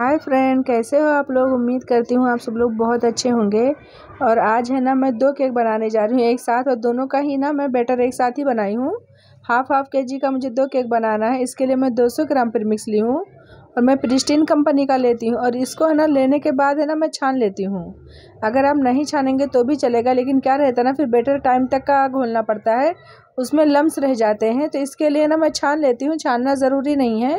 hi friend कैसे हो आप लोग उम्मीद करती हूँ आप सब लोग बहुत अच्छे होंगे और आज है ना मैं दो केक बनाने जा रही हूँ एक साथ और दोनों का ही ना मैं बैटर एक साथ ही बनाई हूँ हाफ़ हाफ़ के जी का मुझे दो केक बनाना है इसके लिए मैं 200 ग्राम पर मिक्स ली हूँ और मैं प्रिस्टीन कंपनी का लेती हूँ और इसको है ना लेने के बाद है ना मैं छान लेती हूँ अगर आप नहीं छानेंगे तो भी चलेगा लेकिन क्या रहता है ना फिर बेटर टाइम तक का घोलना पड़ता है उसमें लम्स रह जाते हैं तो इसके लिए ना मैं छान लेती हूँ छानना ज़रूरी नहीं है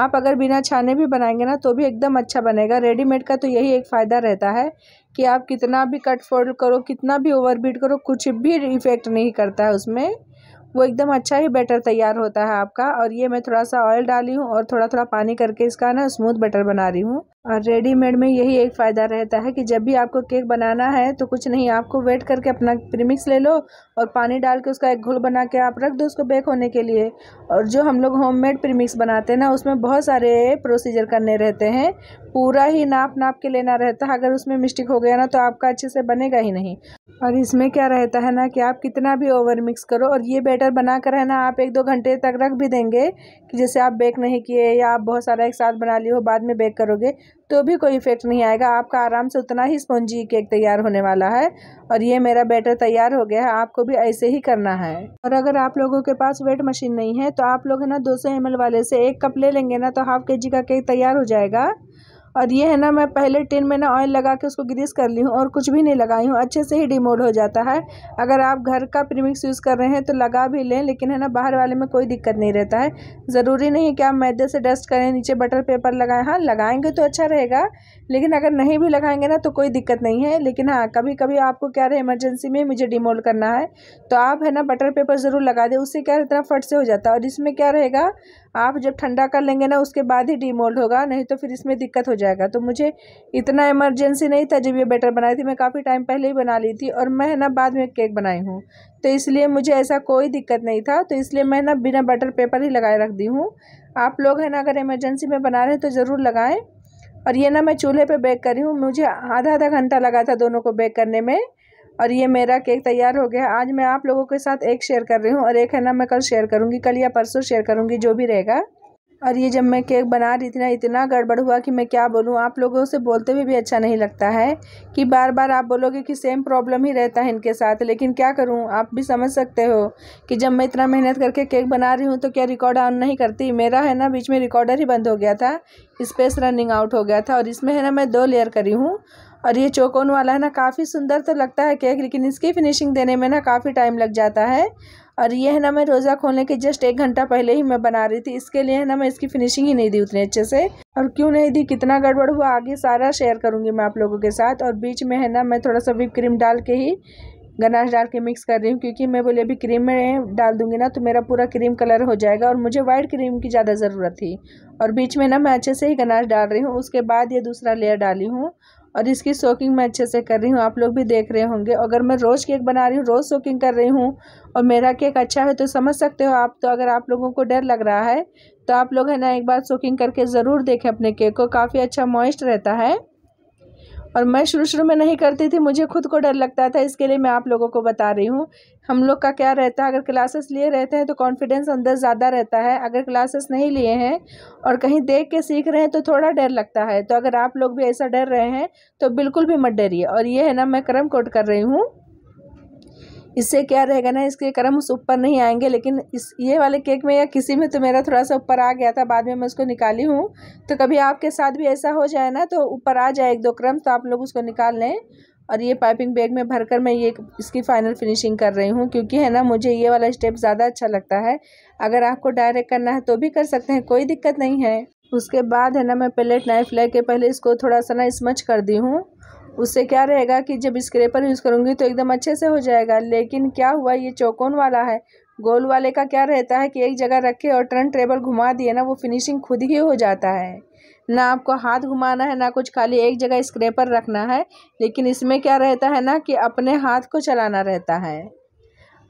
आप अगर बिना छाने भी बनाएंगे ना तो भी एकदम अच्छा बनेगा रेडीमेड का तो यही एक फ़ायदा रहता है कि आप कितना भी कट फोल्ड करो कितना भी ओवर बीट करो कुछ भी इफ़ेक्ट नहीं करता है उसमें वो एकदम अच्छा ही बैटर तैयार होता है आपका और ये मैं थोड़ा सा ऑयल डाली हूँ और थोड़ा थोड़ा पानी करके इसका ना स्मूथ बैटर बना रही हूँ और रेडीमेड में यही एक फ़ायदा रहता है कि जब भी आपको केक बनाना है तो कुछ नहीं आपको वेट करके अपना प्रीमिक्स ले लो और पानी डाल के उसका एक घोल बना के आप रख दो उसको बेक होने के लिए और जो हम लोग होममेड प्रीमिक्स बनाते हैं ना उसमें बहुत सारे प्रोसीजर करने रहते हैं पूरा ही नाप नाप के लेना रहता है अगर उसमें मिस्टेक हो गया ना तो आपका अच्छे से बनेगा ही नहीं और इसमें क्या रहता है ना कि आप कितना भी ओवर मिक्स करो और ये बैटर बना कर है ना आप एक दो घंटे तक रख भी देंगे कि जैसे आप बेक नहीं किए या आप बहुत सारा एक साथ बना लिए हो बाद में बेक करोगे तो भी कोई इफ़ेक्ट नहीं आएगा आपका आराम से उतना ही स्पंजी केक तैयार होने वाला है और ये मेरा बैटर तैयार हो गया है आपको भी ऐसे ही करना है और अगर आप लोगों के पास वेट मशीन नहीं है तो आप लोग है ना 200 सौ वाले से एक कप ले लेंगे ना तो हाफ के जी का केक तैयार हो जाएगा और ये है ना मैं पहले टिन में ना ऑयल लगा के उसको ग्रीस कर ली हूँ और कुछ भी नहीं लगाई हूँ अच्छे से ही डिमोड हो जाता है अगर आप घर का प्रीमिक्स यूज़ कर रहे हैं तो लगा भी लें लेकिन है ना बाहर वाले में कोई दिक्कत नहीं रहता है ज़रूरी नहीं कि आप मैदे से डस्ट करें नीचे बटर पेपर लगाएं हाँ लगाएंगे तो अच्छा रहेगा लेकिन अगर नहीं भी लगाएंगे ना तो कोई दिक्कत नहीं है लेकिन हाँ कभी कभी आपको क्या रहे इमरजेंसी में मुझे डिमोल करना है तो आप है ना बटर पेपर ज़रूर लगा दें उससे क्या इतना फट से हो जाता है और इसमें क्या रहेगा आप जब ठंडा कर लेंगे ना उसके बाद ही डिमोल्ड होगा नहीं तो फिर इसमें दिक्कत हो जाएगा तो मुझे इतना इमरजेंसी नहीं था जब ये बैटर बनाई थी मैं काफ़ी टाइम पहले ही बना ली थी और मैं है ना बाद में केक बनाई हूँ तो इसलिए मुझे ऐसा कोई दिक्कत नहीं था तो इसलिए मैं ना बिना बटर पेपर ही लगाए रख दी हूँ आप लोग है ना अगर इमरजेंसी में बना रहे हैं तो ज़रूर लगाएँ और ये ना मैं चूल्हे पे बेक कर रही हूँ मुझे आधा आधा घंटा लगा था दोनों को बेक करने में और ये मेरा केक तैयार हो गया आज मैं आप लोगों के साथ एक शेयर कर रही हूँ और एक है ना मैं कल शेयर करूँगी कल या परसों शेयर करूँगी जो भी रहेगा और ये जब मैं केक बना रही थी ना इतना गड़बड़ हुआ कि मैं क्या बोलूँ आप लोगों से बोलते हुए भी, भी अच्छा नहीं लगता है कि बार बार आप बोलोगे कि सेम प्रॉब्लम ही रहता है इनके साथ लेकिन क्या करूँ आप भी समझ सकते हो कि जब मैं इतना मेहनत करके केक बना रही हूँ तो क्या रिकॉर्ड ऑन नहीं करती मेरा है ना बीच में रिकॉर्डर ही बंद हो गया था स्पेस रनिंग आउट हो गया था और इसमें है ना मैं दो लेयर करी हूँ और ये चौकोन वाला है ना काफ़ी सुंदर तो लगता है केक लेकिन इसकी फिनिशिंग देने में ना काफ़ी टाइम लग जाता है और ये है ना मैं रोज़ा खोलने के जस्ट एक घंटा पहले ही मैं बना रही थी इसके लिए है ना मैं इसकी फिनिशिंग ही नहीं दी उतने अच्छे से और क्यों नहीं दी कितना गड़बड़ हुआ आगे सारा शेयर करूँगी मैं आप लोगों के साथ और बीच में है ना मैं थोड़ा सा विप क्रीम डाल के ही गनाश डाल के मिक्स कर रही हूँ क्योंकि मैं बोले अभी क्रीम में डाल दूँगी ना तो मेरा पूरा क्रीम कलर हो जाएगा और मुझे वाइट क्रीम की ज़्यादा ज़रूरत थी और बीच में ना मैं अच्छे से ही गनाश डाल रही हूँ उसके बाद ये दूसरा लेयर डाली हूँ और इसकी सोकिंग मैं अच्छे से कर रही हूँ आप लोग भी देख रहे होंगे अगर मैं रोज़ केक बना रही हूँ रोज़ सोकिंग कर रही हूँ और मेरा केक अच्छा है तो समझ सकते हो आप तो अगर आप लोगों को डर लग रहा है तो आप लोग है ना एक बार सोकिंग करके ज़रूर देखें अपने केक को काफ़ी अच्छा मॉइस्ट रहता है और मैं शुरू शुरू में नहीं करती थी मुझे खुद को डर लगता था इसके लिए मैं आप लोगों को बता रही हूँ हम लोग का क्या रहता है अगर क्लासेस लिए रहते हैं तो कॉन्फिडेंस अंदर ज़्यादा रहता है अगर क्लासेस नहीं लिए हैं और कहीं देख के सीख रहे हैं तो थोड़ा डर लगता है तो अगर आप लोग भी ऐसा डर रहे हैं तो बिल्कुल भी मत डरिए और ये है ना मैं क्रम कोट कर रही हूँ इससे क्या रहेगा ना इसके क्रम्स ऊपर नहीं आएंगे लेकिन इस ये वाले केक में या किसी में तो मेरा थोड़ा सा ऊपर आ गया था बाद में मैं उसको निकाली हूँ तो कभी आपके साथ भी ऐसा हो जाए ना तो ऊपर आ जाए एक दो क्रम तो आप लोग उसको निकाल लें और ये पाइपिंग बैग में भरकर मैं ये इसकी फ़ाइनल फिनिशिंग कर रही हूँ क्योंकि है ना मुझे ये वाला स्टेप ज़्यादा अच्छा लगता है अगर आपको डायरेक्ट करना है तो भी कर सकते हैं कोई दिक्कत नहीं है उसके बाद है ना मैं प्लेट नाइफ लेके पहले इसको थोड़ा सा ना स्मच कर दी हूँ उससे क्या रहेगा कि जब स्क्रेपर यूज़ करूँगी तो एकदम अच्छे से हो जाएगा लेकिन क्या हुआ ये चौकोन वाला है गोल वाले का क्या रहता है कि एक जगह रखे और टर्न टेबल घुमा दिए ना वो फिनिशिंग खुद ही हो जाता है ना आपको हाथ घुमाना है ना कुछ खाली एक जगह स्क्रेपर रखना है लेकिन इसमें क्या रहता है ना कि अपने हाथ को चलाना रहता है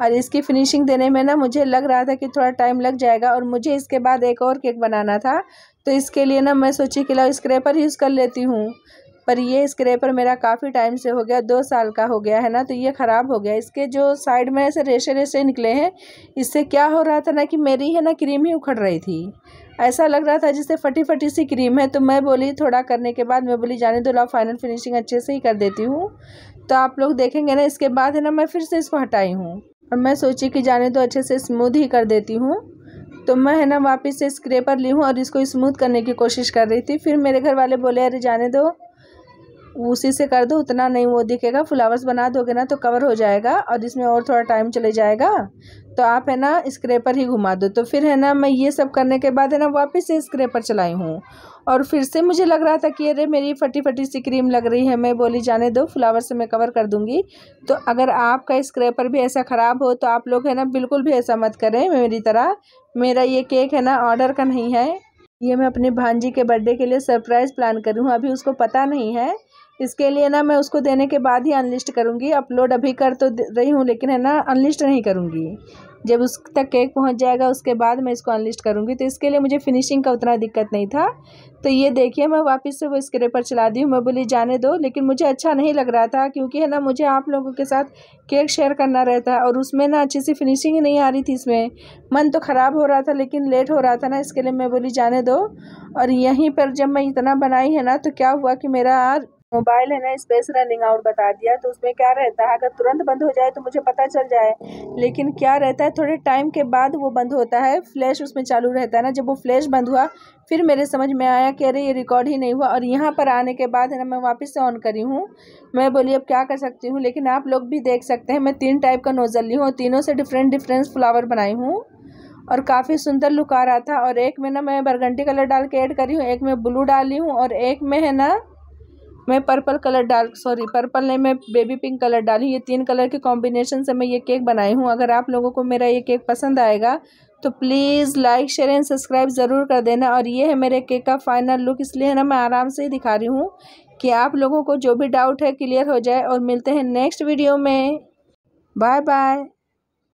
और इसकी फिनिशिंग देने में ना मुझे लग रहा था कि थोड़ा टाइम लग जाएगा और मुझे इसके बाद एक और केक बनाना था तो इसके लिए ना मैं सोची कि लाओ स्क्रेपर यूज़ कर लेती हूँ पर ये स्क्रेपर मेरा काफ़ी टाइम से हो गया दो साल का हो गया है ना तो ये ख़राब हो गया इसके जो साइड में ऐसे रेशे रेशे निकले हैं इससे क्या हो रहा था ना कि मेरी है ना क्रीम ही उखड़ रही थी ऐसा लग रहा था जिससे फटी फटी सी क्रीम है तो मैं बोली थोड़ा करने के बाद मैं बोली जाने दो ला फाइनल फिनिशिंग अच्छे से ही कर देती हूँ तो आप लोग देखेंगे ना इसके बाद है ना मैं फिर से इसको हटाई हूँ और मैं सोची कि जाने दो अच्छे से स्मूथ ही कर देती हूँ तो मैं है ना वापस से स्क्रेपर ली हूँ और इसको स्मूथ करने की कोशिश कर रही थी फिर मेरे घर वाले बोले अरे जाने दो उसी से कर दो उतना नहीं वो दिखेगा फ्लावर्स बना दोगे ना तो कवर हो जाएगा और इसमें और थोड़ा टाइम चले जाएगा तो आप है ना स्क्रेपर ही घुमा दो तो फिर है ना मैं ये सब करने के बाद है ना वापस से स्क्रेपर चलाई हूँ और फिर से मुझे लग रहा था कि अरे मेरी फटी फटी सी क्रीम लग रही है मैं बोली जाने दो फ्लावर से मैं कवर कर दूँगी तो अगर आपका स्क्रेपर भी ऐसा ख़राब हो तो आप लोग है ना बिल्कुल भी ऐसा मत करें मेरी तरह मेरा ये केक है ना ऑर्डर का नहीं है ये मैं अपने भांजी के बर्थडे के लिए सरप्राइज़ प्लान करूँ अभी उसको पता नहीं है इसके लिए ना मैं उसको देने के बाद ही अनलिस्ट करूँगी अपलोड अभी कर तो रही हूँ लेकिन है ना अनलिस्ट नहीं करूँगी जब उस तक केक पहुँच जाएगा उसके बाद मैं इसको अनलिस्ट करूँगी तो इसके लिए मुझे फिनिशिंग का उतना दिक्कत नहीं था तो ये देखिए मैं वापस से वो स्क्रेपर चला दी हूँ मैं बोली जाने दो लेकिन मुझे अच्छा नहीं लग रहा था क्योंकि है ना मुझे आप लोगों के साथ केक शेयर करना रहता और उसमें ना अच्छी सी फिनिशिंग ही नहीं आ रही थी इसमें मन तो ख़राब हो रहा था लेकिन लेट हो रहा था ना इसके लिए मैं बोली जाने दो और यहीं पर जब मैं इतना बनाई है ना तो क्या हुआ कि मेरा मोबाइल है ना स्पेस रनिंग आउट बता दिया तो उसमें क्या रहता है अगर तुरंत बंद हो जाए तो मुझे पता चल जाए लेकिन क्या रहता है थोड़े टाइम के बाद वो बंद होता है फ्लैश उसमें चालू रहता है ना जब वो फ्लैश बंद हुआ फिर मेरे समझ में आया कि अरे ये रिकॉर्ड ही नहीं हुआ और यहाँ पर आने के बाद है ना मैं वापस से ऑन करी हूँ मैं बोली अब क्या कर सकती हूँ लेकिन आप लोग भी देख सकते हैं मैं तीन टाइप का नोज़ल ली हूँ तीनों से डिफरेंट डिफरेंट फ्लावर बनाई हूँ और काफ़ी सुंदर लुक आ रहा था और एक में ना मैं बरगंटी कलर डाल के ऐड करी हूँ एक में ब्लू डाली हूँ और एक में है ना मैं पर्पल कलर डाल सॉरी पर्पल ने मैं बेबी पिंक कलर डाली ये तीन कलर के कॉम्बिनेशन से मैं ये केक बनाई हूँ अगर आप लोगों को मेरा ये केक पसंद आएगा तो please like share and subscribe ज़रूर कर देना और ये है मेरे केक का फाइनल लुक इसलिए है ना मैं आराम से ही दिखा रही हूँ कि आप लोगों को जो भी डाउट है क्लियर हो जाए और मिलते हैं नेक्स्ट वीडियो में बाय बाय